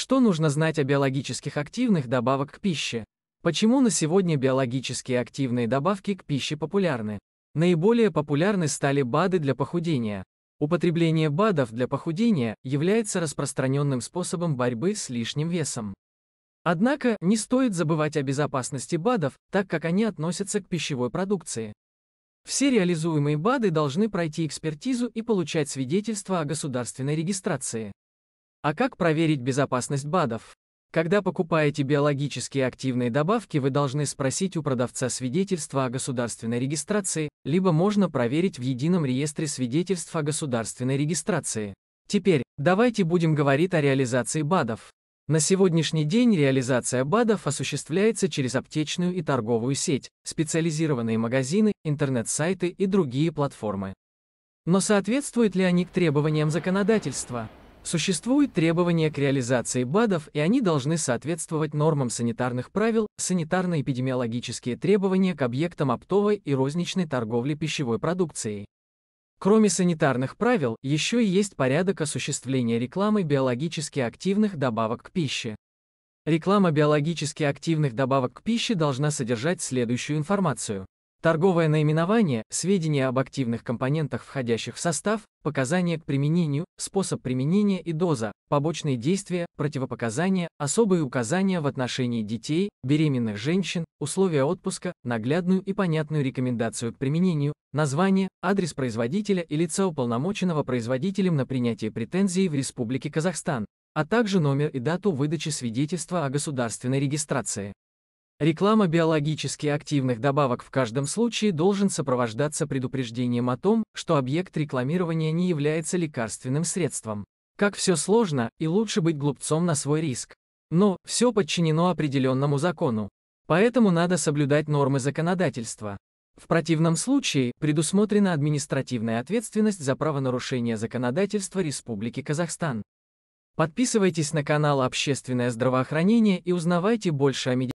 Что нужно знать о биологических активных добавок к пище? Почему на сегодня биологически активные добавки к пище популярны? Наиболее популярны стали БАДы для похудения. Употребление БАДов для похудения является распространенным способом борьбы с лишним весом. Однако, не стоит забывать о безопасности БАДов, так как они относятся к пищевой продукции. Все реализуемые БАДы должны пройти экспертизу и получать свидетельство о государственной регистрации. А как проверить безопасность БАДов? Когда покупаете биологически активные добавки, вы должны спросить у продавца свидетельства о государственной регистрации, либо можно проверить в едином реестре свидетельств о государственной регистрации. Теперь, давайте будем говорить о реализации БАДов. На сегодняшний день реализация БАДов осуществляется через аптечную и торговую сеть, специализированные магазины, интернет-сайты и другие платформы. Но соответствуют ли они к требованиям законодательства? Существуют требования к реализации БАДов, и они должны соответствовать нормам санитарных правил, санитарно-эпидемиологические требования к объектам оптовой и розничной торговли пищевой продукцией. Кроме санитарных правил, еще и есть порядок осуществления рекламы биологически активных добавок к пище. Реклама биологически активных добавок к пище должна содержать следующую информацию. Торговое наименование, сведения об активных компонентах, входящих в состав, показания к применению, способ применения и доза, побочные действия, противопоказания, особые указания в отношении детей, беременных женщин, условия отпуска, наглядную и понятную рекомендацию к применению, название, адрес производителя и лица уполномоченного производителем на принятие претензий в Республике Казахстан, а также номер и дату выдачи свидетельства о государственной регистрации. Реклама биологически активных добавок в каждом случае должен сопровождаться предупреждением о том, что объект рекламирования не является лекарственным средством. Как все сложно, и лучше быть глупцом на свой риск. Но, все подчинено определенному закону. Поэтому надо соблюдать нормы законодательства. В противном случае предусмотрена административная ответственность за правонарушение законодательства Республики Казахстан. Подписывайтесь на канал «Общественное здравоохранение» и узнавайте больше о медицине.